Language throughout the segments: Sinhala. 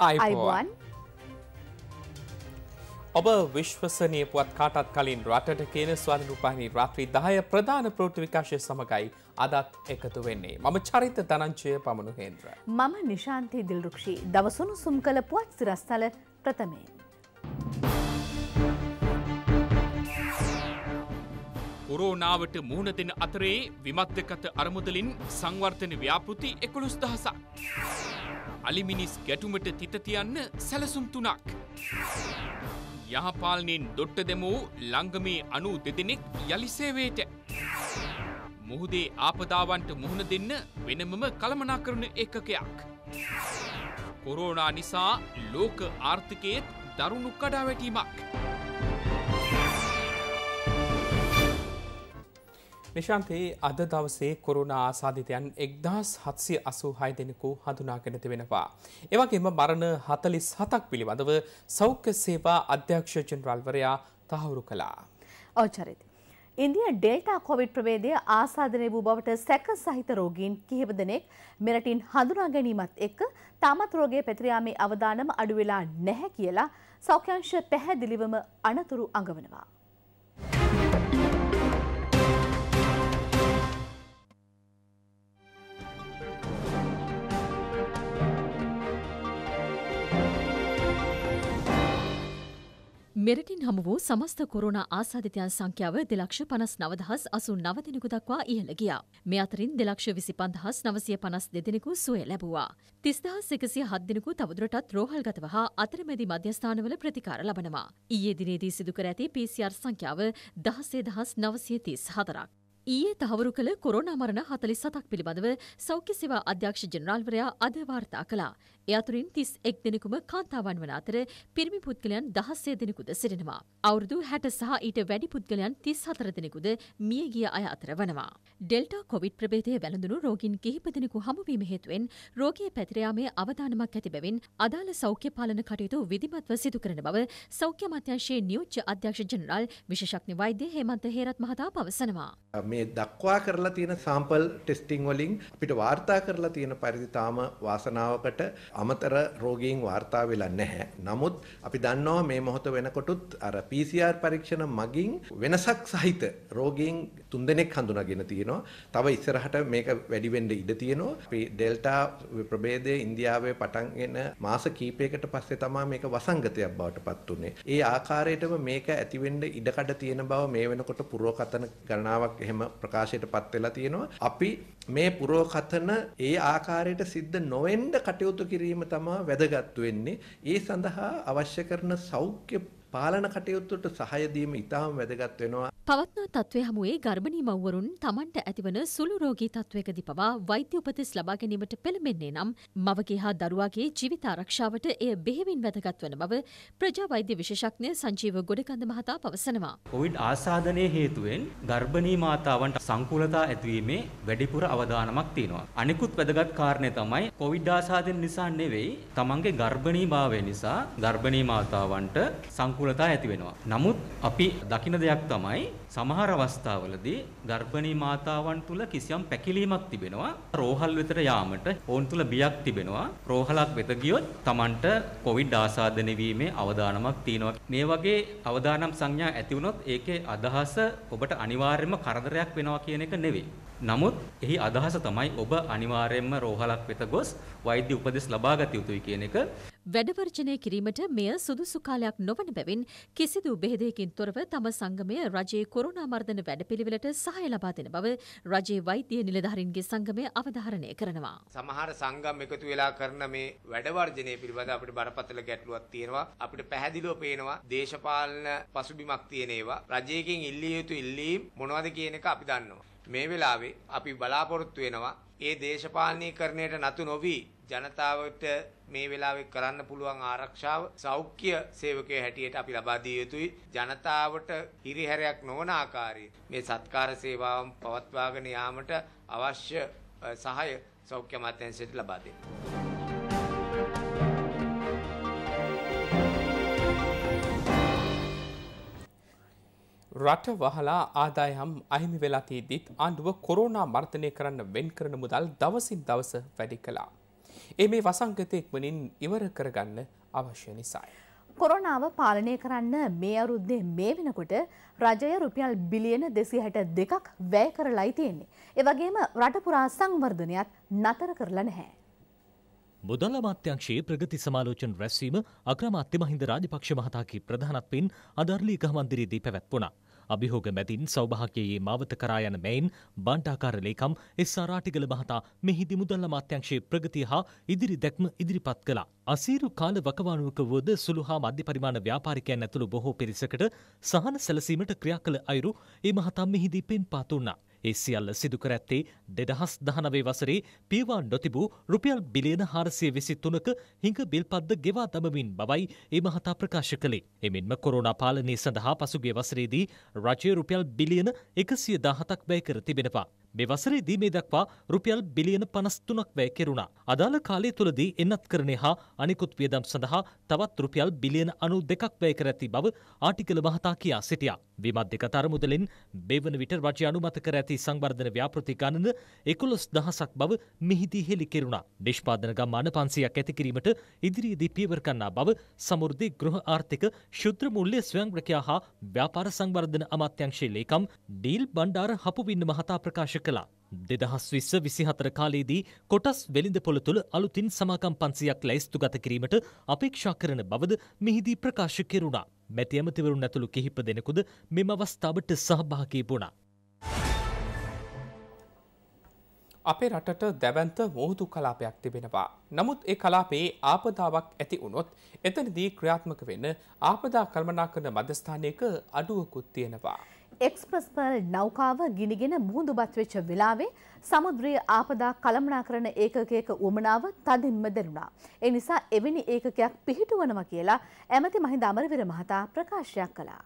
අයිබෝන් ඔබ විශ්වසනය පුවත් කාටත් කලින් රටට කියන ස්වරනුපාහි රාත්‍රී දාය ප්‍රධාන ප්‍රෘති විකාශය සමඟයි අදත් එකතු වෙන්නේ. මම චරිත දනංචය පමණු හේන්ද්‍ර. මම නිශාන්තය දිල්රුක්ෂී දවසුණු සුම් කළ පුවත් සිරස්ථල ප්‍රථමයෙන්. කොරෝනාවට මුහුණ දෙන අතරේ විමධ්‍යකත අරමුදලින් සංවර්ධන ව්‍යාපෘති එකොළුස් දහසක්. අලිමිනිස් ගැටුමට තිතතියන්න සැලසුම් තුනක්. යහපාලනයෙන් දොට්ට දෙමූ ලංගමේ අනු දෙදෙනෙක් යළිසේවයට. මුහුදේ ආපදාවන්ට මුහුණ දෙන්න වෙනමම කළමනා කරන එකකයක්. කොරෝනා නිසා ලෝක ආර්ථිකයේත් දරුණු කඩාවැටීමක්. නිශාන්තයේ අද දවසේ කොරුණා ආසාධිතයන් එක්දහස් හත්සිය අසූ හය දෙනෙකු හඳුනාගෙනති වෙනවා. එවගේම මරණ හතලිස් හතක් පිළිබඳව සෞඛ්‍ය සේවා අධ්‍යක්ෂ ජනරල්වරයා තහවුරු කළා. ඕචරිත. ඉන්දිය ඩෙල්ටා කොවිඩ් ප්‍රවේදය ආසාධනය වූ බවට සැක සහිත රෝගීන් කිහිප දෙනෙක් මෙරටින් හඳුනා ගැනීමත් එක්ක තාමත් රෝගය පැතිරයාමේ අවදානම අඩුවෙලා නැහැ කියලා සෞඛ්‍යංශ පැහැදිලිවම අනතුරු අඟවනවා. මෙරටින් හමු වූ සමස්ත කොරුණ ආසාධිතයන් සංඛ්‍යාව දෙලක්ෂ පනස් නවදහස් අසු නවදිනෙකු දක්වා ඉහළ ගියා. මෙ අතරින් දෙලක්ෂ විසි පන්දහස් නවසය පනස් දෙදෙනෙකු සුවය ලැබවා. තිස්දහස් එකසිය හත්දිනෙකු තවදුරටත් රෝහල්ගතව හා අතරමැදි මධ්‍යස්ථානවල ප්‍රතිකාර ලබනවා. ඊයේ දිනේදී සිදුකර ඇති PCR සංඛ්‍යාව දහසේ දහස් නවසය තිස් හතරක්. ඊයේ තහවුරු කළ කොරෝනා මරණ හතලිස් සතක් පිළිබඳව සෞඛ්‍ය සේවා අධ්‍යක්ෂ ජනරාල්වරයා අද වාර්තා කළා. ඒ අතුරින් 31 දෙනෙකුම කාන්තාවන් වන අතර පිරිමි පුද්ගලයන් 16 දෙනෙකුද සිටිනවා. අවුරුදු 60 සහ ඊට වැඩි පුද්ගලයන් 34 දෙනෙකුද මිය ගිය අය අතර වනවා. ඩෙල්ටා කොවිඩ් ප්‍රභේදය වැළඳුණු රෝගීන් කිහිප දෙනෙකු හමුවීම හේතුවෙන් රෝගී පැතිර යාමේ අවදානමක් ඇති බැවින් අදාළ සෞඛ්‍ය පාලන කටයුතු විධිමත්ව සිදු කරන බව සෞඛ්‍ය අමාත්‍යාංශයේ නියෝජ්‍ය අධ්‍යක්ෂ ජනරාල් විශේෂඥ වෛද්‍ය හේමන්ත හේරත් මහතා පවසනවා. මේ දක්වා කරලා තියෙන සාම්පල් ටෙස්ටිං වලින් අපිට වාර්තා කරලා තියෙන පරිදි තාම වාසනාවකට අමතර රෝගීන් වාර්තා වෙලා නැහැ. නමුත් අපි දන්නවා මේ මොහොත වෙනකොටත් අර PCR පරීක්ෂණ මගින් වෙනසක් සහිත රෝගීන් තුන්දෙනෙක් හඳුනාගෙන තියෙනවා. තව ඉස්සරහට මේක වැඩි වෙන්න ඉඩ තියෙනවා. අපි ඩෙල්ටා ප්‍රභේදය ඉන්දියාවේ පටන්ගෙන මාස කීපයකට පස්සේ තමයි මේක වසංගතයක් බවට පත් වුනේ. ඒ ආකාරයටම මේක ඇති වෙන්න ඉඩ කඩ තියෙන බව මේ වෙනකොට පුරෝකථන ගණනාවක් එහෙම ප්‍රකාශයට පත් වෙලා තියෙනවා. අපි මේ පුරෝකතන ඒ ආකාරයට සිද්ධ නොවෙන්න කටයුතු කිරීම තමයි වැදගත් වෙන්නේ. ඒ සඳහා අවශ්‍ය කරන සෞඛ්‍ය පාලන කටයුත්තට සහය දීම ඉතාම වැදගත් වෙනවා. පවත්නා තත්ත්වය හමුවේ ගර්භණී මව්වරුන් Tamanට ඇතිවන සුළු රෝගී තත්ත්වයකදී පවා වෛද්‍ය උපදෙස් ලබා ගැනීමට පෙළඹෙන්නේ නම් මවගේ හා දරුවාගේ ජීවිත ආරක්ෂාවට එය බෙහෙවින් වැදගත් වන බව ප්‍රජා වෛද්‍ය විශේෂඥ සංජීව ගොඩකන්ද මහතා පවසනවා. කොවිඩ් ආසාදනයේ හේතුවෙන් ගර්භණී මාතාවන්ට සංකූලතා ඇතිවීමේ වැඩිපුර අවධානමක් තියෙනවා. අනිකුත් වැදගත් කාරණය තමයි කොවිඩ් ආසාදනය නිසා නෙවෙයි තමන්ගේ ගර්භණීභාවය නිසා ගර්භණී මාතාවන්ට සංකූලතා අනුකූලතා ඇති වෙනවා. නමුත් අපි දකින දෙයක් තමයි සමහර අවස්ථාවලදී ගර්භණී මාතාවන් තුල කිසියම් පැකිලීමක් තිබෙනවා. රෝහල් වෙතට යාමට ඕන් තුල බියක් තිබෙනවා. රෝහලක් වෙත ගියොත් Tamanට කොවිඩ් ආසාදනය වීමේ අවදානමක් තියෙනවා. මේ වගේ අවදානම් සංඥා ඇති වුණොත් ඒකේ අදහස ඔබට අනිවාර්යයෙන්ම කරදරයක් වෙනවා කියන එක නෙවෙයි. නමුත් එහි අදහස තමයි ඔබ අනිවාර්යයෙන්ම රෝහලක් වෙත ගොස් වෛද්‍ය උපදෙස් ලබා ගත යුතුයි කියන එක. වැඩවර්ජනය කිරීමට මෙය සුදුසු කාලයක් නොවන බැවින් කිසිදු බෙහෙදයකින් තොරව තම සංගමය රජයේ කොරුණා මර්ධන වැඩපිළිවෙලට සහාය ලබා දෙන බව රජයේ වෛද්‍ය නිලධාරීන්ගේ සංගමය අවධාරණය කරනවා. සමහර සංගම් එකතු වෙලා කරන මේ වැඩවර්ජනය පිළිබඳ අපිට බරපතල ගැටලුවක් තියෙනවා. අපිට පැහැදිලිව පේනවා දේශපාලන පසුබිමක් තියෙන ඒවා. රජයකින් ඉල්ලිය යුතු ඉල්ලීම් මොනවද කියන එක අපි දන්නවා. මේ වෙලාවේ අපි බලාපොරොත්තු වෙනවා ඒ දේශපාලනීකරණයට නතු නොවි ජනතාවට මේ වෙලාවේ කරන්න පුළුවන් ආරක්ෂාව සෞඛ්‍ය සේවකයේ හැටියට අපි ලබා දිය යුතුයි ජනතාවට හිරිහැරයක් නොවන ආකාරයේ මේ සත්කාර සේවාවන් පවත්වාගෙන යාමට අවශ්‍ය සහාය සෞඛ්‍ය අමාත්‍යාංශයට ලබා දෙන්න. රට වහලා ආදායම් අහිමි වෙලා තියේදීත් ආණ්ඩුව කොරෝනා මර්ධනය කරන්න වෙන් කරන මුදල් දවසින් දවස වැඩි කළා. ඒ මේ වසංගතය ඉක්මනින් ඉවර කරගන්න අවශ්‍ය නිසායි. කොරෝනාව පාලනය කරන්න මේ අරුද්දේ මේ වෙනකොට රජය රුපියල් බිලියන දෙසි හැට දෙකක් වැය කරලයි තියෙන්නේ. එවගේම රටපුරා සංවර්ධනයක් නතර කරලා නැහැ. මුදල අමාත්‍යංශයේ ප්‍රගති සමාලෝචන රැස්වීම අග්‍රමාත්‍ය මහින්ද රාජපක්ෂ මහතාගේ ප්‍රධානත්වයෙන් අදර්ලී ගහමන්දිරයේදී පැවැත්වුණා. අභිහෝග මැතින් සෞභාග්‍යයේ මාවත කරා යන මෙයින් බණ්ඩාකාර ලේකම් එස් ආරාටිගල මහතා මෙහිදී මුදල් අමාත්‍යංශයේ ප්‍රගතිය හා ඉදිරි දැක්ම ඉදිරිපත් කළා. අසීරු කාල වකවානුවක වුවද සුළු හා මධ්‍ය පරිමාණ ව්‍යාපාරිකයන් ඇතුළු බොහෝ පිරිසකට සහන සැලසීමට ක්‍රියා කළ අයුරු ඒ මහතා මෙහිදී පෙන්පා දුන්නා. ඒ සියල්ල සිදුකර ඇත්තේ දෙදහස් දහනවේ වසරේ පීවා නොතිබූ රුපියල් බිලියන හාරසිය විසි තුනක හිඟ බිල්පද්ද ගෙවා දමමින් බවයි ඒ මහතා ප්‍රකාශ කළේ. එමෙන්ම කොරෝනා පාලනය සඳහා පසුගේ වසරේදී රජය රුපියල් බිලියන එකසිය දාහතක් බැය කර තිබෙනවා. මේ වසරේදී මේ දක්වා රුපියල් බිලියන 53ක් වැය කෙරුණා. අදාළ කාලය තුලදී එන්නත්කරණය හා අනිකුත් වියදම් සඳහා තවත් රුපියල් බිලියන 92ක් වැය කර ඇති බව ආටිකල මහතා කියා සිටියා. විමත් දෙක තරමුදලින් මෙවන විට රජය අනුමත කර ඇති සංවර්ධන ව්‍යාපෘති ගණන 11000ක් බව මිහිදී හෙළි කෙරුණා. නිෂ්පාදන ගම්මාන 500ක් ඇති කිරීමට ඉදිරියේදී පියවර ගන්නා බව සමෘද්ධි ගෘහ ආර්ථික ශුද්‍ර මූල්‍ය ස්වයං රැකියා හා ව්‍යාපාර සංවර්ධන අමාත්‍යංශයේ ලේකම් ඩීල් බණ්ඩාර හපුවින්න මහතා ප්‍රකාශ කළා. දෙදහස් විස්ස විසිහතර කාලයේදී කොටස් වෙලිඳ පොළ තුළ අලුතින් සමාකම් පන්සියක් ලැයිස්තු ගත කිරීමට අපේක්ෂා කරන බවද මෙහිදී ප්‍රකාශ කෙරුණා. මැති ඇමතිවරුන් ඇතුළු කිහිප දෙනෙකුද මෙම අවස්ථාවට සහභාගී වුණා. අපේ රටට දැවන්ත මුහුදු කලාපයක් තිබෙනවා. නමුත් ඒ කලාපයේ ආපදාවක් ඇති වුණොත් එතනදී ක්‍රියාත්මක වෙන්න ආපදා කළමනා කරන මධ්‍යස්ථානයක අඩුවකුත් තියෙනවා. එක්ස්ප්‍රස් පර්ල් නෞකාව ගිනිගෙන මුහුදුබත් වෙච්ච වෙලාවේ සමුද්‍රීය ආපදා කළමනාකරන ඒකකයක උමනාව තදින්ම දැනුණා. ඒ නිසා එවැනි ඒකකයක් පිහිටුවනවා කියලා ඇමති මහින්ද අමරවීර මහතා ප්‍රකාශයක් කළා.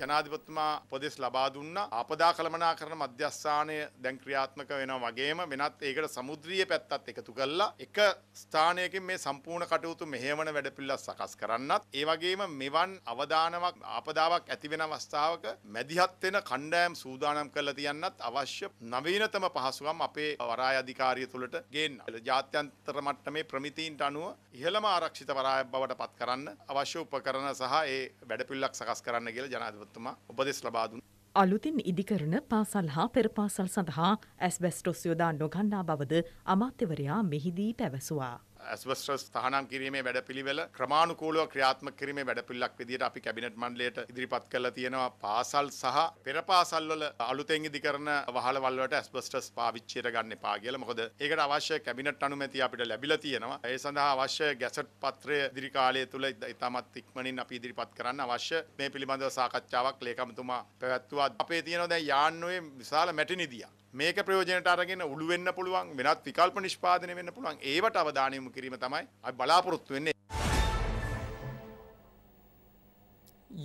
ජනාධිපතිතුමා උපදෙස් ලබා දුන්නා. ආපදා කළමනාකරණ මධ්‍යස්ථානය දැන් ක්‍රියාත්මක වෙනවා වගේම වෙනත් ඒකට සමුද්‍රීය පැත්තත් එකතු කරලා එක ස්ථානයකින් මේ සම්පූර්ණ කටයුතු මෙහෙවන වැඩපිළිවෙලක් සකස් කරන්නත් ඒ වගේම මෙවන් අවදානමක් ආපදාවක් ඇති වෙන අවස්ථාවක මැදිහත් වෙන කණ්ඩායම් සූදානම් කරලා තියන්නත් අවශ්‍ය නවීනතම පහසුකම් අපේ වරාය අධිකාරිය තුළට ගේන්න. ජාත්‍යන්තර මට්ටමේ ප්‍රමිතීන්ට අනුව ඉහළම ආරක්ෂිත වරායක් බවට පත් කරන්න අවශ්‍ය උපකරණ සහ ඒ වැඩපිළිවෙලක් සකස් කරන්න කියලා ජනාධිපති අමාත්‍යවරයතුමා උපදෙස් ලබා දුන් අලුතින් ඉදිකරන පාසල් හා පෙරපාසල් සඳහා ඇස්බැස්ටොස් යොදා නොගන්නා බවද අමාත්‍යවරයා මෙහිදී පැවසුවා. ඇස්වස්ට්‍රස් තහනම් කිරීමේ වැඩපිළිවෙල ක්‍රමානුකූලව ක්‍රියාත්මක කිරීමේ වැඩපිළිවෙලක් විදිහට අපි කැබිනට් මණ්ඩලයට ඉදිරිපත් කරලා තියෙනවා පාසල් සහ පෙරපාසල් වල අලුතෙන් ඉදි කරන වහලවල් වලට ඇස්බස්ටස් පාවිච්චියට ගන්න එපා කියලා. මොකද ඒකට අවශ්‍ය කැබිනට් අනුමැතිය අපිට ලැබිලා තියෙනවා. ඒ සඳහා අවශ්‍ය ගැසට් පත්‍රය ඉදිරි කාලය තුල ඉතාමත් ඉක්මනින් අපි ඉදිරිපත් කරන්න අවශ්‍ය මේ පිළිබඳව සාකච්ඡාවක් ලේකම්තුමා පැවැත්තුවා. අපේ තියෙනවා දැන් යාන්නුවේ විශාල මැටි නිදියක්. මේක ප්‍රයෝජනට අරගෙන උළු වෙන්න පුළුවන් වෙනත් විකල්ප නිෂ්පාදනය වෙන්න පුළුවන් ඒවට අවධානය යොමු කිරීම තමයි අපි බලාපොරොත්තු වෙන්නේ.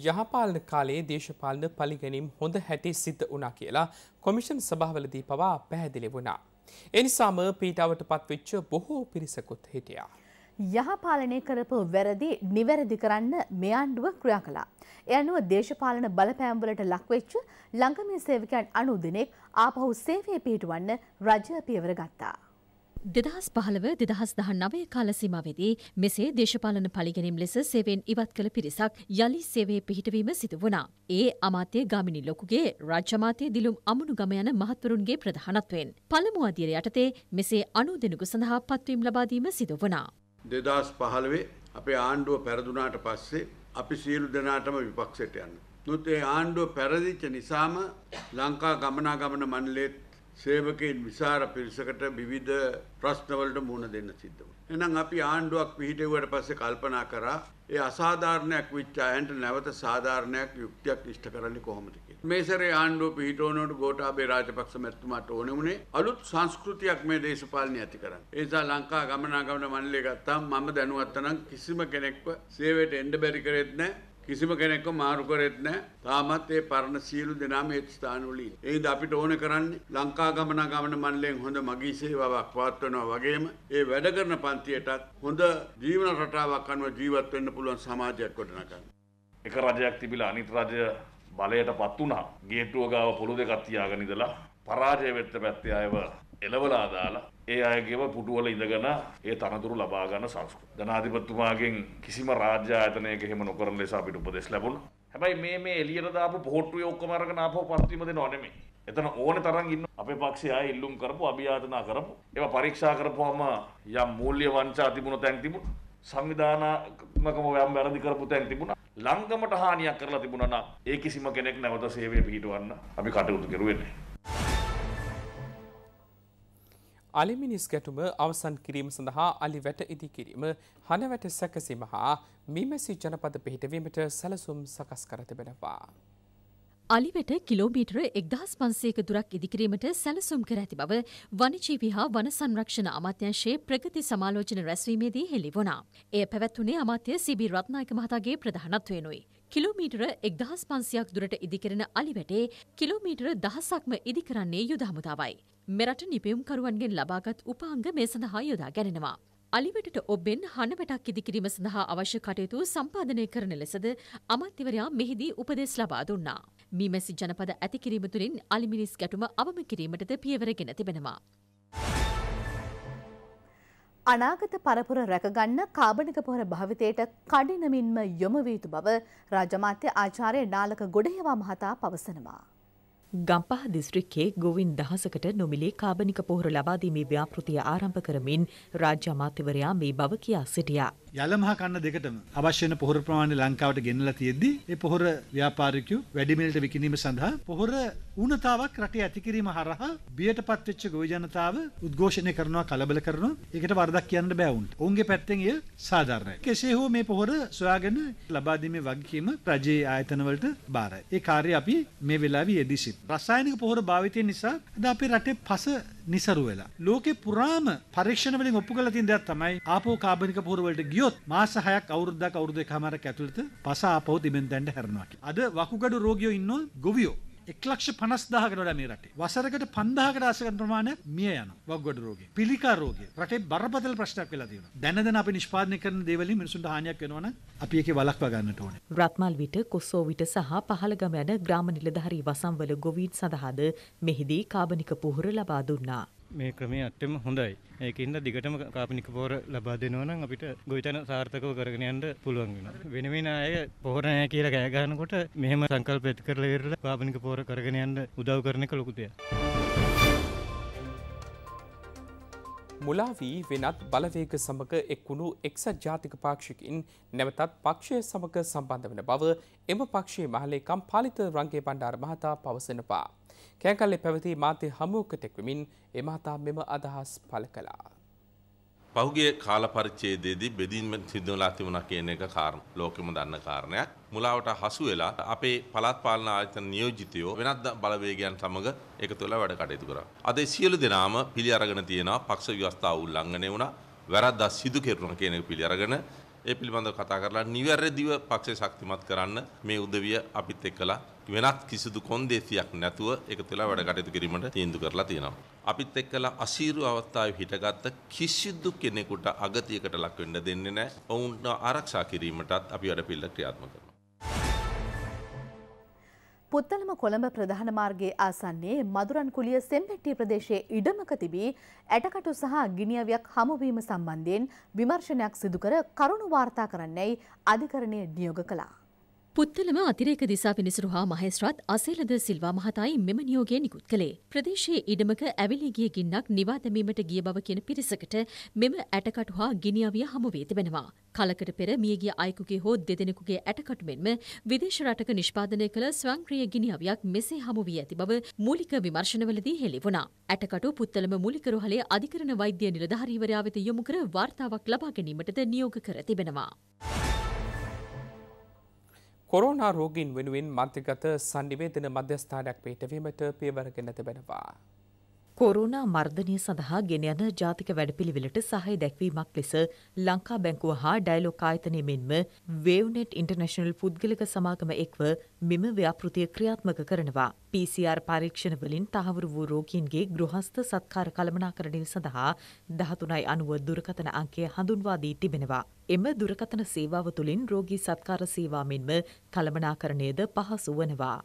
යහපාලන කාලයේ දේශපාලන පලිගැනීම් හොඳ හැටි සිද්ධ වුණා කියලා කොමිෂන් සභාවලදී පවා පැහැදිලි වුණා. එනිසාම පීඩාවට පත්වෙච්ච බොහෝ පිරිසකුත් හිටියා. යහපාලනය කරපු වැරදි නිවැරදි කරන්න මේ ආණ්ඩුව ක්‍රියා කළා. ඒ අනුව දේශපාලන බලපෑම්වලට ලක්වෙච්ච ලංකමේ සේවකයන් 90 දෙනෙක් ආපහු සේවයේ පිහිටවන්න රජය පියවර ගත්තා. දෙදහස් පහළව දෙදහස් දහ නවය කාල සීමාවේදී මෙසේ දේශපාලන පලිගැනීම් ලෙස සේවෙන් ඉවත් කළ පිරිසක් යළි සේවේ පිහිටවීම සිදු වුණා. ඒ අමාත්‍ය ගාමිණි ලොකුගේ රාජ්‍යමාතය දිලුම් අමුණු ගම යන මහත්වරුන්ගේ ප්‍රධානත්වයෙන්. පළමු අදියර යටතේ මෙසේ අනු දෙනෙකු සඳහා පත්වීම් ලබාදීම සිදු වනා. දෙදස් පහළවේ අපේ ආණ්ඩුව පැරදුනාට පස්සේ අපි සියලු දෙනාටම විපක්ෂයට යන්න. නොත් ඒ ආණ්ඩුව පැරදිච්ච නිසාම ලංකා ගමනාගමන මණ්ඩලයේත් සේවකයන් විසාර පිරිසකට විවිධ ප්‍රශ්නවලට මුහුණ දෙන්න සිද්ධ වුණා. එහෙනම් අපි ආණ්ඩුවක් පිහිටෙව්වට පස්සේ කල්පනා කරා ඒ අසාධාරණයක් විච්ච අයන්ට නැවත සාධාරණයක් යුක්තියක් ඉෂ්ට කරන්නේ කොහොමද කියලා. මේසරේ ආණ්ඩුව පිහිටෝනට ගෝටාබේ රාජපක්ෂ මැත්තුමාට ඕන වුණේ අලුත් සංස්කෘතියක් මේ දේශපාලනය ඇති කරන්න. ඒසා ලංකා ගමනාගමන මණ්ඩලය ගත්තාම මම දැනුවත්තනම් කිසිම කෙනෙක්ව සේවයට එන්න බැරි කරෙත් නැහැ. කිසිම කෙනෙක්ව මාරු කරෙත් නැහැ. තාමත් ඒ පරණ සියලු දෙනාම ඒ ස්ථානවල ඉන්නේ. ඒද අපිට ඕන කරන්නේ ලංකා ගමනාගමන මණ්ඩලයෙන් හොඳ මගී සේවාවක් පවත්වනවා වගේම ඒ වැඩ කරන පන්තියටත් හොඳ ජීවන රටාවක් අනුව ජීවත් වෙන්න පුළුවන් සමාජයක් ගොඩනගන්න. එක රජයක් තිබිලා අනිත් රජය බලයට පත් වුණා. ගේට්ටුව ගාව පොළු දෙකක් තියාගෙන ඉඳලා පරාජය වෙච්ච පැත්තේ අයව එලවලා දාලා ඒ අයගේම පුටුවල ඉඳගෙන ඒ තනතුරු ලබා ගන්න සංස්කෘතිය. ජනාධිපතිතුමාගෙන් කිසිම රාජ්‍ය ආයතනයක එහෙම නොකරන ලෙස අපිට උපදෙස් ලැබුණා. හැබැයි මේ මේ එළියට දාපු පොහොට්ටුවේ ඔක්කොම අරගෙන ආපහු පත්වීම දෙනව නෙමෙයි. එතන ඕනේ තරම් ඉන්න අපේ පක්ෂය ආයෙ ඉල්ලුම් කරපු අභියාතනා කරපු ඒවා පරීක්ෂා කරපුවම යම් මූල්‍ය වංචා තිබුණ තැන් තිබුණා. සංවිධානාත්මකව යම් වැරදි කරපු තැන් තිබුණා. ලංගමට හානියක් කරලා තිබුණා නම් ඒ කිසිම කෙනෙක් නැවත සේවය පිහිටවන්න අපි කටයුතු කරුවේ නැහැ. අලි මිනිස් ගැටුම අවසන් කිරීම සඳහා අලි වැට ඉදි කිරීම හනවැට සැකසීම හා මිමැසි ජනපද පිහිටවීමට සැලසුම් සකස් කර තිබෙනවා. අලිවෙට කිලෝමීටර එක්දහස් පන්සේක දුරක් ඉදිකිරීමට සැලසුම් කර ඇති බව වනිජීවි හා වන සංරක්ෂණ අමාත්‍යංශයේ ප්‍රගති සමාලෝචන රැස්වීමේදී හෙළි වුණා. එය පැවැත්වුණේ අමාත්‍ය සිබි රත්නායක මහතාගේ ප්‍රධානත්වයෙනුයි. කිලෝමීටර එක්දහස් පන්සියක් දුරට ඉදිකරන අලිවැටේ කිලෝමීටර දහසක්ම ඉදිකරන්නේ යුදහමුදාවයි. මෙරට නිපියුම්කරුවන්ගෙන් ලබාගත් උපාංග මේ සඳහා යොදා ගැනෙනවා. අලිවැටට ඔබෙන් හනවැටක් ඉදිකිරීම සඳහා අවශ්‍ය කටයුතු සම්පාදනය කරන ලෙසද අමාත්‍යවරයා මෙහිදී උපදෙස් ලබා දුන්නා. මීමැසි ජනපද ඇති කිරීම තුළින් අලිමිනිස් ගැටුම අවම කිරීමටද පියවරගෙන තිබෙනවා. අනාගත පරපුර රැකගන්න කාබනික පොහොර භාවිතයට කඩිනමින්ම යොමු විය යුතු බව රාජමාත්‍ය ආචාර්ය නාලක ගොඩේවා මහතා පවසනවා. ගම්පහ දිස්ත්‍රික්කයේ ගොවින් දහසකට නොමිලේ කාබනික පොහොර ලබාදීමේ ව්‍යාපෘතිය ආරම්භ කරමින් රාජ්‍ය අමාත්‍යවරයා මේ බව කියා සිටියා. යලමහ කන්න දෙකටම අවශ්‍ය වෙන පොහොර ප්‍රමාණය ලංකාවට ගෙනලා තියෙද්දී ඒ පොහොර ව්‍යාපාරිකයෝ වැඩිමිලට විකිණීම සඳහා පොහොර ඌනතාවක් රටේ ඇති කිරීම හරහා බියටපත් වෙච්ච ගොවි ජනතාව උද්ඝෝෂණය කරනවා කලබල කරනවා ඒකට වරදක් කියන්න බෑ උන්ට. ඔවුන්ගේ පැත්තෙන් එය සාධාරණයි. කෙසේ හෝ මේ පොහොර සොයාගෙන ලබා දීමේ වගකීම රජයේ ආයතනවලට බාරයි. ඒ කාර්යය අපි මේ වෙලාවේ යෙදී සිටිනවා. රසායනික පොහොර භාවිතය නිසා අද අපේ රටේ පස નિසරු වෙලා. ලෝකෙ පුරාම පරීක්ෂණ වලින් ඔප්පු කරලා තියෙන දෙයක් තමයි ආපෝ කාබනික පොහොර වලට ගියොත් මාස 6ක් අවුරුද්දක් අවුරුදු එකමාරක් ඇතුළත පස ආපෝ දිමෙන් දැන්න හැරෙනවා කියන්නේ. අද වකුගඩු රෝගියෝ ඉන්නෝ ගොවියෝ 1 50000කට වඩා මේ රටේ. වසරකට 5000කට ආසන්න ප්‍රමාණයක් මිය යනවා වකුගඩු රෝගයෙන්. පිළිකා රෝගයෙන්. රටේ බරපතල ප්‍රශ්නයක් වෙලා තියෙනවා. දැන දැන අපි නිෂ්පාදනය කරන දේවලින් මිනිසුන්ට හානියක් වෙනවා නම් අපි ඒකේ වළක්වා ගන්නට ඕනේ. රත්මල් විට, කොස්සෝවිට සහ පහළගම යන ග්‍රාම නිලධාරී වසම්වල ගොවීන් සඳහාද මෙහිදී කාබනික පොහොර ලබා දුන්නා. මේ ක්‍රමේ ඇත්තම හොඳයි. ඒකින්ද දිගටම කාපනික පොහොර ලබා දෙනවා නම් අපිට ගොවිතැන සාර්ථකව කරගෙන යන්න පුළුවන් වෙනවා. වෙන වෙන අය පොහොර නැහැ කියලා කෑ ගහනකොට මෙහෙම සංකල්ප ඇති කරලා ඉවරලා කාපනික පොහොර කරගෙන යන්න උදව් කරන එක ලොකු දෙයක්. මුලා වී වෙනත් බලවේග සමග එක්වුණු එක්සත් ජාතික පාක්ෂිකින් නැවතත් පක්ෂය සමග සම්බන්ධ වන බව එම පක්ෂයේ මහලේකම් පාලිත රංගේ බණ්ඩාර මහතා පවසනවා. කෑකල්ලි පැවති මාතය හමුවකටෙක්වමින් එමතා මෙම අදහස් පල කලා. පහුගේ කාලපරිච්චේදේදී බෙදීම සිද්ධලා තිබුණා කියන එක කාරණ ලෝකෙම දන්න කාරණයක්. මුලාවට හසු වෙලා අපේ පළාත් පාලන ආයතන නියෝජිතයෝ වෙනත් බලවේගයන් සමග එකතු වෙලා වැඩ කටයුතු කරා. අද සියලු දෙනාම පිළි අරගෙන තියෙනවා පක්ෂ ව්‍යවස්ථාව උල්ලංඝනය වුණා. වැරද්දක් සිදු කෙරුණා කියන එක පිළි අරගෙන ඒ පිළිබඳව කතා කරලා නිවැරදිව පක්ෂය ශක්තිමත් කරන්න මේ උදවිය අපිත් එක්කලා වෙනත් කිසිදු කොන්දේසියක් නැතුව එකතු වෙලා වැඩ කටයුතු කිරීමට තීන්දුව කරලා තියෙනවා. අපිත් එක්කලා අසීරු අවස්ථාවේ හිටගත්ත කිසිදු කෙනෙකුට අගතියකට ලක් වෙන්න දෙන්නේ නැහැ. ඔවුන්ව ආරක්ෂා කිරීමටත් අපි වැඩ පිළිවෙල ක්‍රියාත්මක කරනවා. පුත්තලම කොළඹ ප්‍රධාන මාර්ගයේ ආසන්නයේ මදුරන් කුලිය සෙම්පෙට්ටි ප්‍රදේශයේ ඉඩමක තිබී ඇටකටු සහ ගිනියවියක් හමුවීම සම්බන්ධයෙන් විමර්ශනයක් සිදු කර කරුණු වාර්තා කරන්නයි අධිකරණය නියෝග කළා. පුත්තලම අතිරේක දිසා පිනිසුරු හා මහේස්ත්‍රාත් අසේලද සිල්වා මහතායි මෙම නියෝගය නිකුත් කළේ. ප්‍රදේශයේ ඉඩමක ඇවිලී ගිය ගින්නක් නිවා දැමීමට ගිය බව කියන පිරිසකට මෙම ඇටකටු හා ගිනි අවිය හමු වී තිබෙනවා. කලකට පෙර මියගිය අයෙකුගේ හෝ දෙදෙනෙකුගේ ඇටකටු මෙන්ම විදේශ රටක නිෂ්පාදනය කළ ස්වයංක්‍රීය ගිනි අවියක් මෙසේ හමු වී ඇති බව මූලික විමර්ශනවලදී හෙළි වුණා. ඇටකටු පුත්තලම මූලික රෝහලේ අධිකරණ වෛද්‍ය නිලධාරීවරයා වෙත යොමු කර වාර්තාවක් ලබා ගැනීමටද නියෝග කර තිබෙනවා. කොරෝනා රෝගීන් වෙනුවෙන් මධ්‍යගත සන්නිවේදන මධ්‍යස්ථානයක් පිහිටවීමට පියවර ගෙන තිබෙනවා. කොරුණා මර්ධනය සඳහා ගෙන යන ජාතික වැඩපිළිවෙලට සහය දැක්වීමක් ලෙස ලංකා බැංකුව හා ඩයිලොක් ආයතනය මෙන්ම වේව්නෙට් ඉන්ටර්නැශනල් පුද්ගලික සමාගම එක්ව මෙම ව්‍යාපෘතිය ක්‍රියාත්මක කරනවා. PCR පරීක්ෂණවලින් තහවුරු වූ රෝගීන්ගේ ගෘහස්ථ සත්කාර කළමනාකරණය සඳහා දහතුනයි අනුව දුරකතන අංකය හඳුන්වා දී තිබෙනවා. එම දුරකතන සේවාව තුළින් රෝගී සත්කාර සේවා මෙන්ම කළමනාකරණයද පහසු වනවා.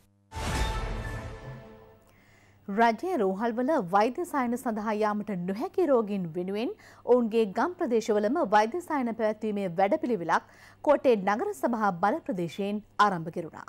රජයේ රෝහල්වල වෛද්‍ය සායන සඳහා යාමට නොහැකි රෝගීන් වෙනුවෙන් ඔවුන්ගේ ගම් ප්‍රදේශවලම වෛද්‍ය සායන පැවැත්වීමේ වැඩපිළිවෙලක් කෝටේ නගර සභා බල ප්‍රදේශයෙන් ආරම්භ කෙරුණා.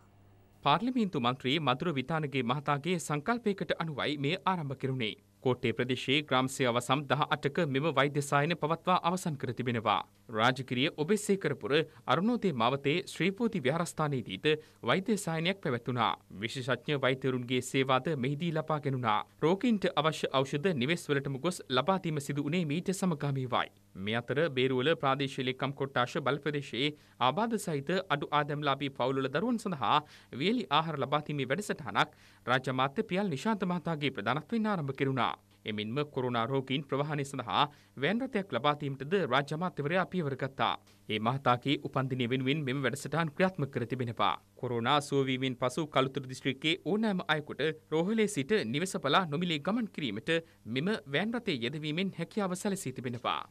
පාර්ලිමේන්තු මන්ත්‍රී මදුර විතානගේ මහතාගේ සංකල්පයකට අනුවයි මේ ආරම්භ කෙරුණේ. කෝට්ටේ ප්‍රදේශයේ ග්‍රාම්සේ අවසම් දහ අටක මෙම වෛද්‍යසායන පවත්වා අවසන් කර තිබෙනවා. රාජකිරිය ඔබෙස්සේකරපුර අරුණෝදේ මාවතේ ශ්‍රීපූති විහාරස්ථානයේදීද වෛද්‍යසායනයක් පැවැත්වුණා. විශේෂඥ වෛද්‍යවරුන්ගේ සේවාද මෙහිදී ලබා ගෙනුණා. රෝගීන්ට අවශ්‍ය ඖෂධ නිවෙස්වලටම ගොස් ලබා දීම සිදු වුණේ මීට සමගාමීවයි. මේ අතර බේරුවල ප්‍රාදේශීය ලෙක්කම් කොට්ටාශ බල ප්‍රදේශයේ ආබාධ සහිත අඩු ආදායම්ලාභී පවුල්වල දරුවන් සඳහා වියලි ආහාර ලබා දීමේ වැඩසටහනක් රාජ්‍ය අමාත්‍ය පියල් නිශාන්ත මහතාගේ ප්‍රධානත්වයෙන් ආරම්භ කෙරුණා. එමෙන්ම කොරුණා රෝගීන් ප්‍රවාහනය සඳහා වෑන් රථයක් ලබා දීමටද රාජ්‍ය අමාත්‍යවරයා පියවර ගත්තා. ඒ මහතාගේ උපන්දිනය වෙනුවෙන් මෙම වැඩසටහන් ක්‍රියාත්මක කර තිබෙනවා. කොරුණා සුවවීමෙන් පසු කලුතර දිස්ත්‍රික්කයේ ඕනෑම අයෙකුට රෝහලේ සිට නිවස පලා නොමිලේ ගමන් කිරීමට මෙම වෑන් රථයේ යෙදවීමෙන් හැකියාව සැලසී තිබෙනවා.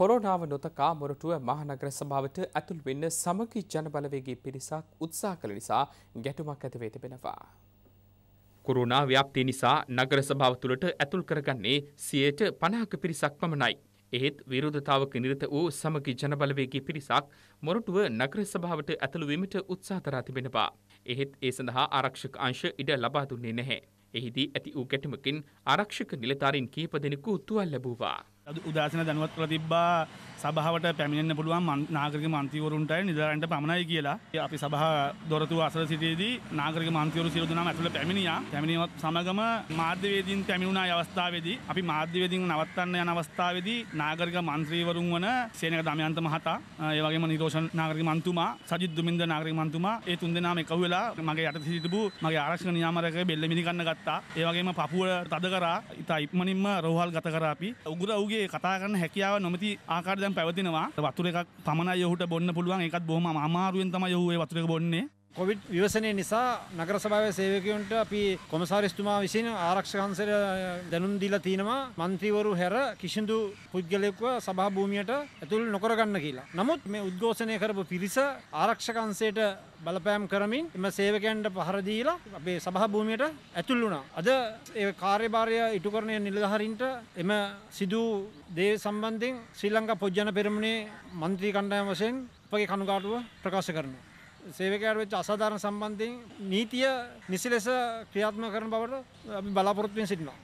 කොරෝනාව නොතකා මොරටුව මහනගර සභාවට ඇතුල් වෙන්න සමගි ජනබලවේගේ පිරිසක් උත්සාහ කළ නිසා ගැටුමක් ඇතිවේ තිබෙනවා. කොරුණා ව්‍යාප්තිය නිසා නගර සභාව තුළට ඇතුල් කරගන්නේ සියයට පණහක පිරිසක් පමණයි. එහෙත් විරෝධතාවක නිරත වූ සමගි ජනබලවේගේ පිරිසක් මොරටුව නගර සභාවට ඇතුළුවීමට උත්සාහ කරා තිබෙනවා. එහෙත් ඒ සඳහා ආරක්ෂක අංශ ඉඩ ලබා දුන්නේ නැහැ. එහිදී ඇති වූ ගැටමකින් ආරක්ෂක නිලධාරීන් කීප දෙනෙකු තුවල් ලැබුවා. උදසන දැනුවත් කළ තිබ්බා සභාවට පැමිණෙන්න්න පුළුවන් නාගරික මන්තිවරුන්ටයි නිදරන්ට පමණයි කියලා අපි සබහ දොරතු අසර සිටේදී නාගරික මන්තිවරු සිරුදුනම් ඇතුළ පැමිණිය පැමිණිවත් සමගම මාධ්‍යවේදීන් පැමිණුණා අවස්ථාවේදී අපි මාධ්‍යවේදීන් නවත්තන්න යන අවස්ථාවේදී නාගරික මන්ත්‍රීවරුන් වන සේනක දමයන්ත මහතා ඒවගේම නිරෝෂන් නාගරික මන්තුමා සජිත් දුමින්ද නාගරික මන්තුමා ඒ තුන්දෙනාම එකතු වෙලා මගේ යට සිටපු මගේ ආරක්ෂක නියාමරක බෙල්ල මිදිකන්න ගත්තා ඒ වගේම පපුව තද කරා ඉතා ඉක්මනින්ම රෝහල් ගත කරා අපි උගුර උගේ ඒ කතා කරන හැකියාව නොමති ආකාර දැන් පැවතිනවා වතුර එකක් පමණයි ඔහුට බොන්න පුළුවන් ඒකත් බොහොම අමාරුවෙන් තමයි ඔහු ඒ වතුර එක බොන්නේ කොවිඩ් විවසනය නිසා නගර සභාවේ සේවකයන්ට අපි කොමසාරිස්තුමා විසින් ආරක්ෂකහන්සර දැනුම් දීලා තිනවා මන්ත්‍රීවරු හැර කිසිදු පුද්ගලයෙක්ව සභා භූමියට ඇතුල් නොකරගන්න කියලා. නමුත් මේ උද්ඝෝෂණය කරපු පිරිස ආරක්ෂකංශයට බලපෑම් කරමින් එම සේවකයන්ට පහර දීලා අපේ සභා භූමියට ඇතුල් වුණා. අද ඒ කාර්යභාරය ඉටු කරන නිලධාරීන්ට එම සිදු දේ සම්බන්ධයෙන් ශ්‍රී ලංකා පොජ්ජන පෙරමුණේ මන්ත්‍රී කණ්ඩායම වශයෙන් අපගේ කණුකාටුව ප්‍රකාශ කරනවා. සේවකයාට වෙච්ච අසාධාරණ සම්බන්ධයෙන් නීතිය නිසි ලෙස ක්‍රියාත්මක කරන බවට අපි බලාපොරොත්තු වෙමින් සිටිනවා.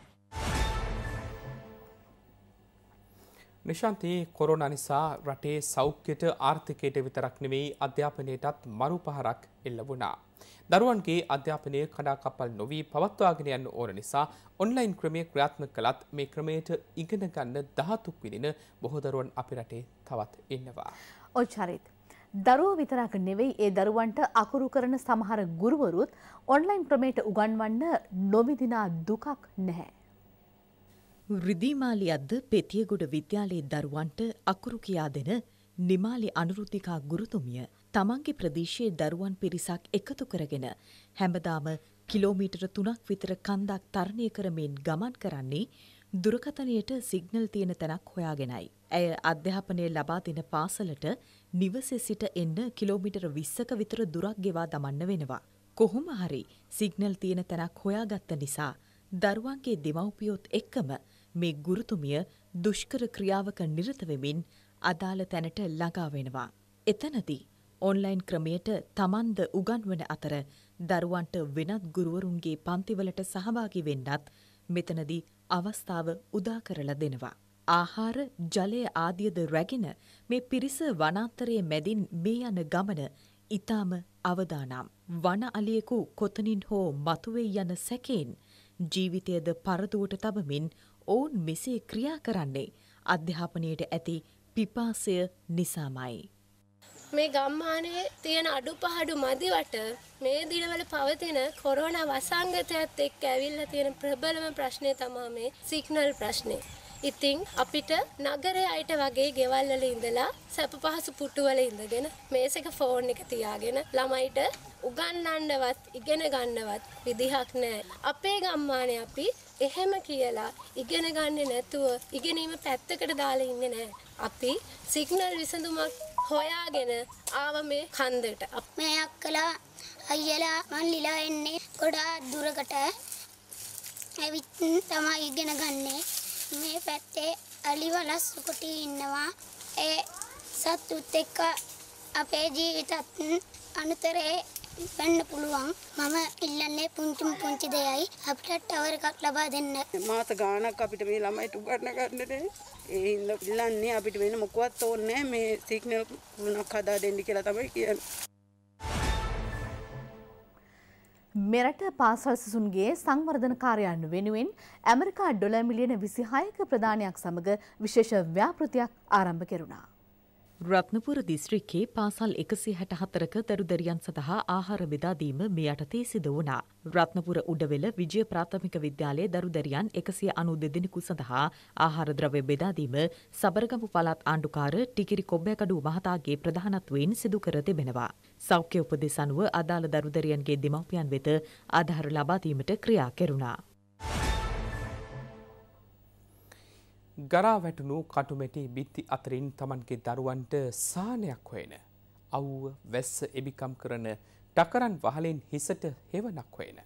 නිශාන්ති කොරෝනා නිසා රටේ සෞඛ්‍යයට ආර්ථිකයට විතරක් නෙවෙයි අධ්‍යාපනයටත් මරු පහරක් එල්ල වුණා. දරුවන්ගේ අධ්‍යාපනය කඩාකප්පල් නොවී පවත්වාගෙන යන්න ඕන නිසා ඔන්ලයින් ක්‍රමය ක්‍රියාත්මක කළත් මේ ක්‍රමයට ඉගෙන ගන්න 13ක් විදින බොහෝ දරුවන් අපේ රටේ තවත් ඉන්නවා. ඔල් චරිත දරුවෝ විතරක් නෙවෙයි ඒ දරුවන්ට අකුරු කරන සමහර ගුරුවරුත් ඔන්ලයින් ක්‍රමයට උගන්වන්න නොවිදිනා දුකක් නැහැ. රිදිමාලි අද්ද පෙතියගොඩ විද්‍යාලයේ දරුවන්ට අකුරු කියා දෙන නිමාලි අනුරුද්ධිකා ගුරුතුමිය තමන්ගේ ප්‍රදේශයේ දරුවන් පිරිසක් එකතු කරගෙන හැමදාම කිලෝමීටර තුනක් විතර කන්දක් තරණය කරමින් ගමන් කරන්නේ දුරකථනයට සිග්නල් තියෙන තැනක් හොයාගෙනයි. ඇය අධ්‍යාපනය ලබා දෙන පාසලට නිවසේ සිට එන්න කිලෝමීටර 20ක විතර දුරක් ගෙවා දමන්න වෙනවා. කොහොම හරි සිග්නල් තියෙන තැනක් හොයාගත්ත නිසා දරුවන්ගේ දෙමව්පියොත් එක්කම මේ ගුරුතුමිය දුෂ්කර ක්‍රියාවක නිරත වෙමින් අදාළ තැනට ළඟා වෙනවා. එතනදී ඔන්ලයින් ක්‍රමයට තමන්ද උගන්වන අතර දරුවන්ට වෙනත් ගුරුවරුන්ගේ පන්තිවලට සහභාගි වෙන්නත් මෙතනදී අවස්ථාව උදා කරලා දෙනවා. ආහාර, ජලය ආදියද රැගෙන මේ පිරිස වනාන්තරයේ මැදින් මේ යන ගමන ඊටම අවදානම්. වන අලියෙකු කොතනින් හෝ මතුවේ යන සැකයෙන් ජීවිතයද පරදුවට තබමින් ඔවුන් මෙසේ ක්‍රියා කරන්නේ අධ්‍යාපනයට ඇති පිපාසය නිසාමයි. මේ ගම්මානයේ තියෙන අඩුපාඩු මදිවට මේ දිනවල පවතින කොරෝනා වසංගතයත් එක්ක ඇවිල්ලා තියෙන ප්‍රබලම ප්‍රශ්නේ තමයි මේ සිග්නල් ප්‍රශ්නේ. ඉතින් අපිට නගරේ අයට වගේ ගෙවල් වල ඉඳලා සැප පහසු පුටු වල ඉඳගෙන මේසෙක ෆෝන් එක තියාගෙන ළමයිට උගන්වන්නවත් ඉගෙන ගන්නවත් විදිහක් නැහැ. අපේ ගම්මානේ අපි එහෙම කියලා ඉගෙන ගන්නේ නැතුව ඉගෙනීම පැත්තකට දාලා ඉන්නේ නැහැ. අපි සිග්නල් විසඳුමක් හොයාගෙන ආව මේ කන්දට. මේ අක්කලා අයියලා මල්ලිලා එන්නේ ගොඩාක් දුරකට ඇවිත් තමයි ඉගෙන ගන්නේ. මේ පැත්තේ අලිවලස් කුටි ඉන්නවා. ඒ සත්තුත් එක්ක අපේ ජීවිතත් අනුතරේ වෙන්න පුළුවන් මම ඉල්ලන්නේ පුංචිම පුංචි දෙයයි අපිට ටවර් එකක් ලබා දෙන්න මාස ගාණක් අපිට මේ ළමයිට උගන්න ගන්නනේ ඒ හින්දා ඉල්ලන්නේ අපිට වෙන මොකවත් ඕනේ මේ සිග්නල් වුණක් හදා දෙන්න කියලා තමයි කියන්නේ මෙරට පාසල් සිසුන්ගේ සංවර්ධන කාර්යයන් වෙනුවෙන් ඇමරිකා ඩොලර් මිලියන 26ක ප්‍රදානයක් සමග විශේෂ ව්‍යාපෘතියක් ආරම්භ කෙරුණා. රත්නපුර දිස්ත්‍රික්කේ පාසල් එකසි හැට හතරක දරුදරියන් සඳහා ආහාර බෙදාදීම මේ යටතේ සිද වුණා. රත්නපුර උඩවෙල විජය ප්‍රාථමික විද්‍යාලයේ දරුදරියන් එකසිය අනු දෙදෙනෙකු සඳහා ආහාර ද්‍රව්‍ය බෙදාදීම සබරගමු පළාත් ආණ්ඩුකාර ටිකිරි කොබ්බැකඩු මහතාගේ ප්‍රධානත්වයෙන් සිදු කර තිබෙනවා. සෞඛ්‍ය උපදෙස් අනුව අදාළ දරුදරියන්ගේ දෙමව්පියන් වෙත ආධාර ලබාදීමට ක්‍රියා කෙරුණා. ගරා වැටුණු කටුමැටි බිත්ති අතරින් තමන්ගේ දරුවන්ට සානයක් හොයෙන. අව්ව වැස්ස එබිකම් කරන ටකරන් වහලෙන් හිසට හෙවනක් හොයෙන.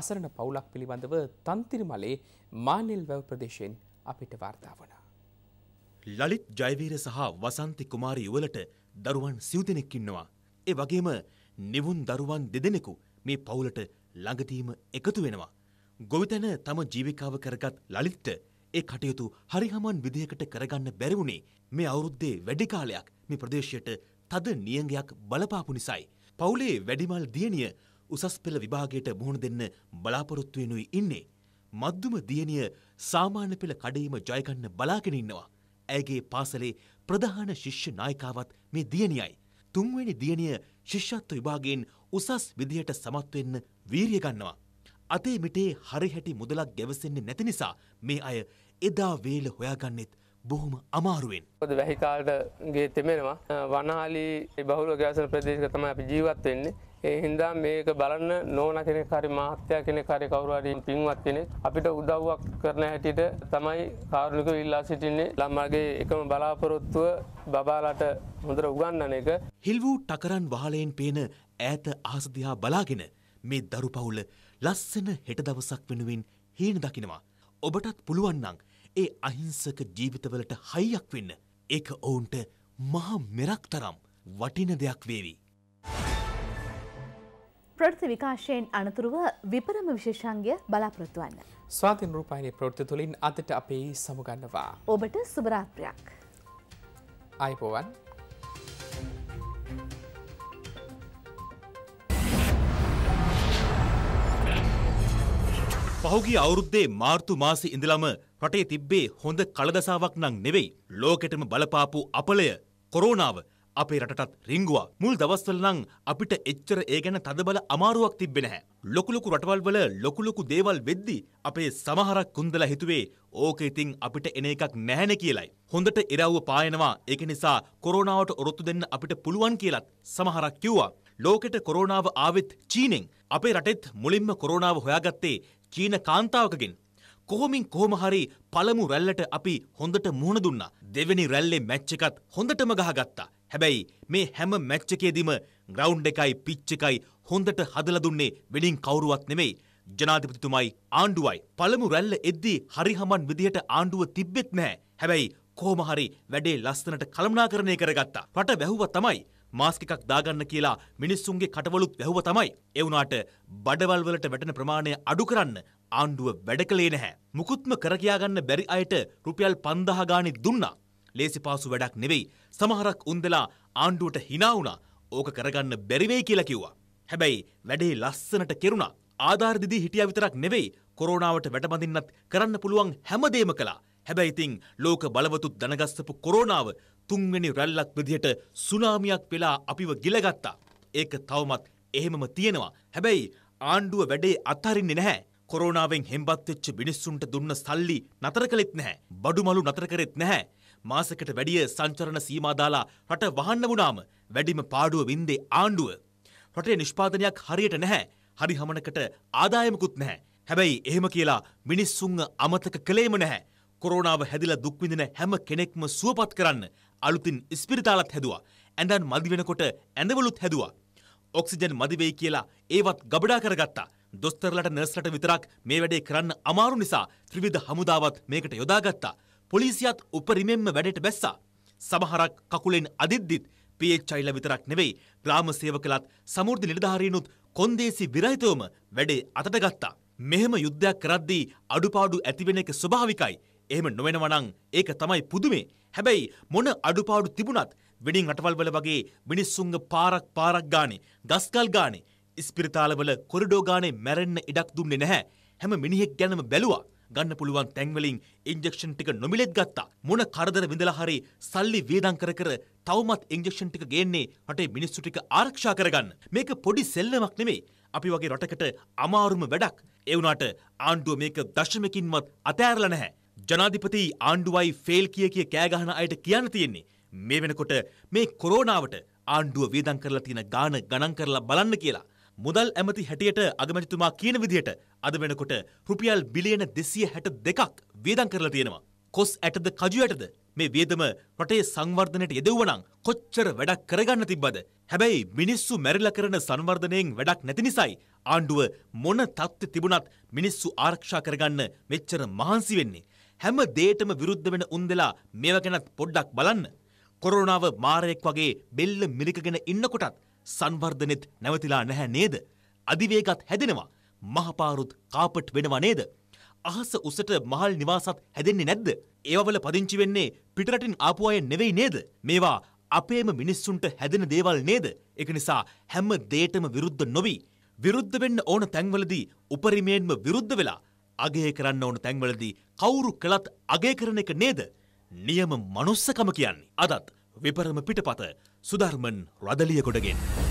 අසරණ පවුලක් පිළිබඳව තන්තිරිමලේ මානෙල් වැව ප්‍රදේශයෙන් අපිට වාර්තා වනා. ලලිත් ජයවීර සහ වසන්ති කුමාරි යුවලට දරුවන් සිව්දෙනෙක් ඉන්නවා. ඒ වගේම නිවුන් දරුවන් දෙදෙනෙකු මේ පවුලට ළඟදීම එකතු වෙනවා. ගොවිතැන තම ජීවිකාව කරගත් ලලිත්ට ඒ කටයුතු හරිහමන් විදිහකට කරගන්න බැරිවුණේ මේ අවුරුද්දේ වැඩි කාලයක් මේ ප්‍රදේශයට තද නියඟයක් බලපාපු නිසයි. පවුලේ වැඩිමල් දියණිය උසස් පෙළ විභාගයට මුහුණ දෙන්න බලාපොරොත්තු වෙනුයි ඉන්නේ. මධ්‍යම දියණිය සාමාන්‍ය පෙළ කඩේම ජයගන්න බලාගෙන ඉන්නවා. ඇයගේ පාසලේ ප්‍රධාන ශිෂ්‍ය නායිකාවත් මේ දියණියයි. තුන්වැනි දියණිය ශිෂ්‍යත්ව විභාගයෙන් උසස් විදියට සමත් වෙන්න වීරිය ගන්නවා. අතේ මිටේ හරි හැටි මුදලක් ගැවසෙන්නේ නැති නිසා මේ අය එදා වේල හොයාගන්නෙත් බොහොම අමාරුවෙන්. ොද වැහිකාල්ටගේ තෙමෙනවා වනහාලි බහුල ගෑසන ප්‍රදේශක තම අපි ජීවත් වෙන්නේ. ඒ හින්දා මේක බලන්න නෝන කෙනෙ කරි මහත්‍යයා කෙනෙ කරි කවරුවරින් පින්වත් කෙනෙ අපිට උදව්වක් කරන හැටියට තමයි කාරුණික ඉල්ලා සිටින්නේ ළම්මගේ එකම බලාපොරොත්තුව බබාලට හොඳර උගන්නන එක. හිල්වූ ටකරන් වහලයෙන් පේන ඈත ආසදයා බලාගෙන මේ දරු පවුල ලස්සන හෙට දවසක් වෙනුවෙන් හීන දකිනවා. ඔබටත් පුළුවන් නම් ඒ අහිංසක ජීවිතවලට හයියක් වෙන්න. ඒක ඔවුන්ට මහා මෙරක් තරම් වටින දෙයක් වේවි. ප්‍රෘති විකාශයෙන් අනතුරුව විපරම විශේෂංගය බලාපොරොත්තුවන්න. ස්වාතින් රූපයිනය ප්‍රෘත්ති තුළින් අදට අපේ සමුගන්නවා. ඔබට සුභරාත්‍රයක්. අයිපෝවන්. පහුගිය අවුරුද්දේ මාර්තු මාසේ ඉඳලම රටේ තිබ්බේ හොඳ කලදසාවක් නම් නෙවෙයි. ලෝකෙටම බලපාපු අපලය කොරෝනාව අපේ රටටත් රිංගුවා. මුල් දවස්වල නම් අපිට එච්චර ඒ ගැන තදබල අමාරුවක් තිබ්බේ නැහැ. ලොකු ලොකු රටවල් වල ලොකු ලොකු දේවල් වෙද්දි අපේ සමහරක් කුන්දලා හිතුවේ ඕක ඉතින් අපිට එන එකක් නැහැනේ කියලයි. හොඳට ඉරව්ව පායනවා. ඒක නිසා කොරෝනාවට ඔරොත්තු දෙන්න අපිට පුළුවන් කියලත් සමහරක් කිව්වා. ලෝකෙට කොරෝනාව ආවෙත් චීනෙන්. අපේ රටෙත් මුලින්ම කොරෝනාව හොයාගත්තේ චීන කාන්තාවකගෙන් කොහොමින් කොහොම හරි පළමු රැල්ලට අපි හොඳට මුහුණ දුන්නා. දෙවෙනි රැල්ලේ මැච් එකත් හොඳටම ගහගත්තා. හැබැයි මේ හැම මැච් එකේදීම ග්‍රවුන්ඩ් එකයි පිච් එකයි හොඳට හදලා දුන්නේ වෙඩින් කවුරුවත් නෙමෙයි. ජනාධිපතිතුමයි ආණ්ඩුවයි. පළමු රැල්ල එද්දී හරි හමන් විදිහට ආණ්ඩුව තිබ්බෙත් නැහැ. හැබැයි කොහොම හරි වැඩේ ලස්සනට කළමනාකරණය කරගත්තා. රට වැහුවා තමයි. මාස්ක එකක් දාගන්න කියලා මිනිස්සුන්ගේ කටවලුත් වැහුව තමයි. ඒ වුණාට බඩවල් වලට වැටෙන ප්‍රමාණය අඩු කරන්න ආණ්ඩුව වැඩ කළේ නැහැ. මුකුත්ම කර කියාගන්න බැරි අයට රුපියල් 5000 ගාණි දුන්නා. ලේසි පාසු වැඩක් නෙවෙයි. සමහරක් උන්දලා ආණ්ඩුවට hina වුණා. ඕක කරගන්න බැරි වෙයි කියලා කිව්වා. හැබැයි වැඩේ ලස්සනට කෙරුණා. ආධාර දිදී හිටියා විතරක් නෙවෙයි. කොරෝනාවට වැටබඳින්නත් කරන්න පුළුවන් හැමදේම කළා. හැබැයි ඉතින් ලෝක බලවතුත් දැනගස්සපු කොරෝනාව තුන්වෙනි රැල්ලක් විදිහට සුනාමියක් වෙලා අපිව ගිලගත්තා. ඒක තවමත් එහෙමම තියෙනවා. හැබැයි ආණ්ඩුව වැඩේ අත්හරින්නේ නැහැ. කොරෝනාවෙන් හෙම්බත් වෙච්ච මිනිස්සුන්ට දුන්න සල්ලි නතර කළෙත් නැහැ. බඩුමලු නතර කරෙත් නැහැ. මාසකට වැඩිය සංචරණ සීමා දාලා රට වහන්න වුණාම වැඩිම පාඩුව වින්දේ ආණ්ඩුව. රටේ නිෂ්පාදනයක් හරියට නැහැ. හරි හමනකට ආදායමකුත් නැහැ. හැබැයි එහෙම කියලා මිනිස්සුන්ව අමතක කළේම නැහැ. කොරෝනාව හැදිලා දුක් විඳින හැම කෙනෙක්ම සුවපත් කරන්න අලුතින් ස්පිරිතාලත් හැදවා. ඇඳන් මදි වෙනකොට ඇඳවලුත් හැදවා. ඔක්සිජන් මදිවෙයි කියලා ඒවත් ගබඩා කරගත්තා. දොස්තරලට නර්ස්ලට විතරක් මේ වැඩේ කරන්න අමාරු නිසා ත්‍රිවිධ හමුදාවත් මේකට යොදාගත්තා. පොලිසියත් උපරිමෙන්ම වැඩට බැස්සා. සමහරක් කකුලෙන් අදිද්දිත් පේච්චයිල විතරක් නෙවෙයි ග්‍රාම සේවකලත් සමෘද්ධි නිලධාරීනුත් කොන්දේසි විරහිතවම වැඩේ අතට ගත්තා. මෙහෙම යුද්ධයක් කරද්දී අඩුපාඩු ඇතිවෙන එක ස්වභාවිකයි. එහෙම නොවෙනවනං ඒක තමයි පුදුමේ හැබැයි මොන අඩුපාඩු තිබුණත් වෙඩින් රටවල්වල වගේ මිනිස්සුන්ග පාරක් පාරක් ගානේ ගස්කල් ගානේ ඉස්පිරිතාලවල කොරිඩෝ ගානේ මැරෙන්න ඉඩක් දුන්නේ නැහැ හැම මිනිහෙක් ගැනම බැලුවා ගන්න පුළුවන් තැන්වලින් ඉන්ජෙක්ෂන් ටික නොමිලෙත් ගත්තා. මොන කරදර විඳලා හරි සල්ලි වියදම් කර කර තවමත් ඉන්ජෙක්ෂන් ටික ගේන්නේ රටේ මිනිස්සු ටික ආරක්ෂා කරගන්න. මේක පොඩි සෙල්ලමක් නෙමෙයි. අපි වගේ රටකට අමාරුම වැඩක්. ඒ වුණාට ආණ්ඩුව මේක දශමකින්වත් අතෑරලා නැහැ. ජනාධිපති ආණ්ඩුවයි ෆෙල් කිය කිය කෑගහන අයට කියන්න තියෙන්නේ මේ වෙනකොට මේ කොරෝනාවට ආණ්ඩුව වේදන් කරලා තියෙන ගාන ගණන් කරලා බලන්න කියලා. මුදල් ඇමති හැටියට අගමැතිතුමා කියන විදිහට අද වෙනකොට රුපියල් බිලියන 262ක් වේදන් කරලා තියෙනවා. කොස් ඇටද කජු ඇටද මේ වේදම රටේ සංවර්ධනයට යෙදවුවනම් කොච්චර වැඩක් කරගන්න තිබ්බද. හැබැයි මිනිස්සු මැරිලා කරන සංවර්ධනයෙන් වැඩක් නැති නිසායි ආණ්ඩුව මොන තත්ත්වෙ තිබුණත් මිනිස්සු ආරක්ෂා කරගන්න මෙච්චර මහන්සි වෙන්නේ. හැම දේටම විරුද්ධ වෙන උන්දලා මේව ගැනත් පොඩ්ඩක් බලන්න. කොරෝනාව මාරයෙක් වගේ බෙල්ල මිරිකගෙන ඉන්නකොටත් සංවර්ධනෙත් නැවතිලා නැහැ නේද? අධිවේගත් හැදෙනවා. මහපාරුත් කාපට් වෙනවා නේද? අහස උසට මහල් නිවාසත් හැදෙන්නේ නැද්ද? ඒවවල පදිංචි වෙන්නේ පිටරටින් ආපු අය නෙවෙයි නේද? මේවා අපේම මිනිස්සුන්ට හැදෙන දේවල් නේද? ඒක නිසා හැම දේටම විරුද්ධ නොවි විරුද්ධ වෙන්න ඕන තැන්වලදී උපරිමයෙන්ම විරුද්ධ වෙලා අගේ කරන්න ඕන තැන්වලදී කවුරු කළත් අගේ කරන එක නේද නියම මනුස්සකම කියන්නේ අදත් විපරම පිටපත සුධර්මන් රදලිය කොටගෙන්.